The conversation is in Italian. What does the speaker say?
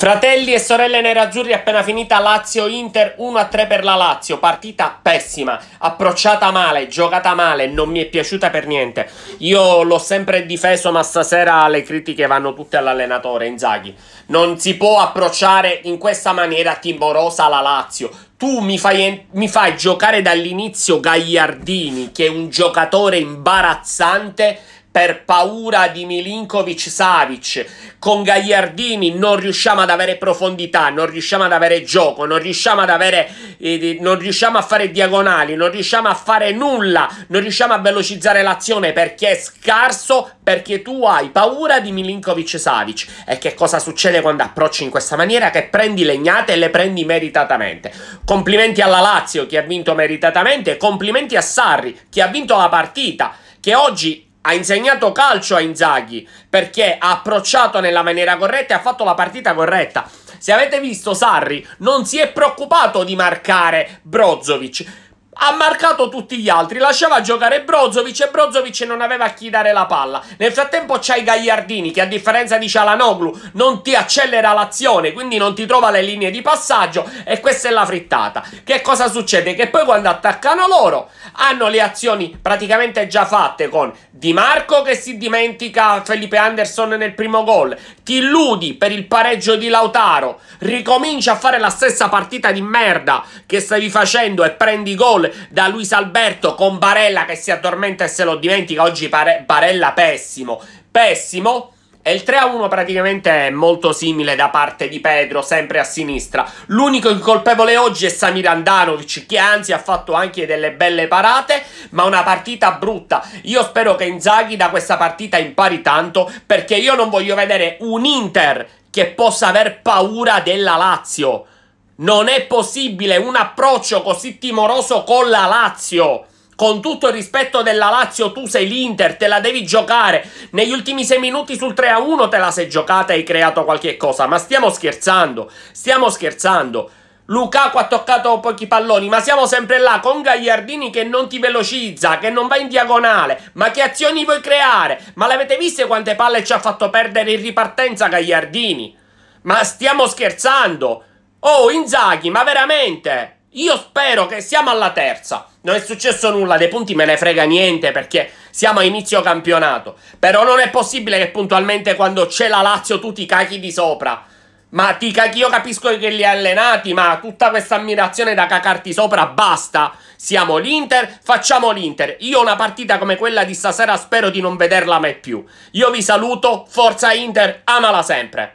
Fratelli e sorelle nerazzurri appena finita Lazio-Inter 1-3 per la Lazio, partita pessima, approcciata male, giocata male, non mi è piaciuta per niente. Io l'ho sempre difeso ma stasera le critiche vanno tutte all'allenatore Inzaghi. Non si può approcciare in questa maniera timorosa la Lazio. Tu mi fai, mi fai giocare dall'inizio Gagliardini che è un giocatore imbarazzante per paura di Milinkovic Savic. Con Gagliardini non riusciamo ad avere profondità, non riusciamo ad avere gioco, non riusciamo ad avere. Eh, non riusciamo a fare diagonali, non riusciamo a fare nulla, non riusciamo a velocizzare l'azione perché è scarso, perché tu hai paura di Milinkovic Savic. E che cosa succede quando approcci in questa maniera? Che prendi legnate e le prendi meritatamente. Complimenti alla Lazio che ha vinto meritatamente, complimenti a Sarri che ha vinto la partita. Che oggi ha insegnato calcio a Inzaghi perché ha approcciato nella maniera corretta e ha fatto la partita corretta. Se avete visto, Sarri non si è preoccupato di marcare Brozovic ha marcato tutti gli altri, lasciava giocare Brozovic e Brozovic non aveva a chi dare la palla. Nel frattempo c'hai Gagliardini che a differenza di Cialanoglu non ti accelera l'azione, quindi non ti trova le linee di passaggio e questa è la frittata. Che cosa succede? Che poi quando attaccano loro hanno le azioni praticamente già fatte con Di Marco che si dimentica Felipe Anderson nel primo gol, ti illudi per il pareggio di Lautaro, ricominci a fare la stessa partita di merda che stavi facendo e prendi gol da Luis Alberto con Barella che si addormenta e se lo dimentica. Oggi Pare- Barella pessimo, pessimo. E il 3-1 praticamente è molto simile da parte di Pedro, sempre a sinistra. L'unico incolpevole oggi è Samir Andanovic, che anzi ha fatto anche delle belle parate, ma una partita brutta. Io spero che Inzaghi da questa partita impari tanto, perché io non voglio vedere un Inter che possa aver paura della Lazio. Non è possibile un approccio così timoroso con la Lazio. Con tutto il rispetto della Lazio, tu sei l'Inter, te la devi giocare. Negli ultimi 6 minuti sul 3-1 te la sei giocata e hai creato qualche cosa. Ma stiamo scherzando, stiamo scherzando. Lukaku ha toccato pochi palloni, ma siamo sempre là con Gagliardini che non ti velocizza, che non va in diagonale. Ma che azioni vuoi creare? Ma l'avete visto quante palle ci ha fatto perdere in ripartenza Gagliardini? Ma stiamo scherzando? Oh, Inzaghi, ma veramente? Io spero che siamo alla terza. Non è successo nulla, dei punti me ne frega niente perché siamo a inizio campionato. Però non è possibile che puntualmente quando c'è la Lazio tu ti cachi di sopra. Ma ti cachi, io capisco che li hai allenati, ma tutta questa ammirazione da cacarti sopra basta. Siamo l'Inter, facciamo l'Inter. Io una partita come quella di stasera spero di non vederla mai più. Io vi saluto, forza Inter, amala sempre.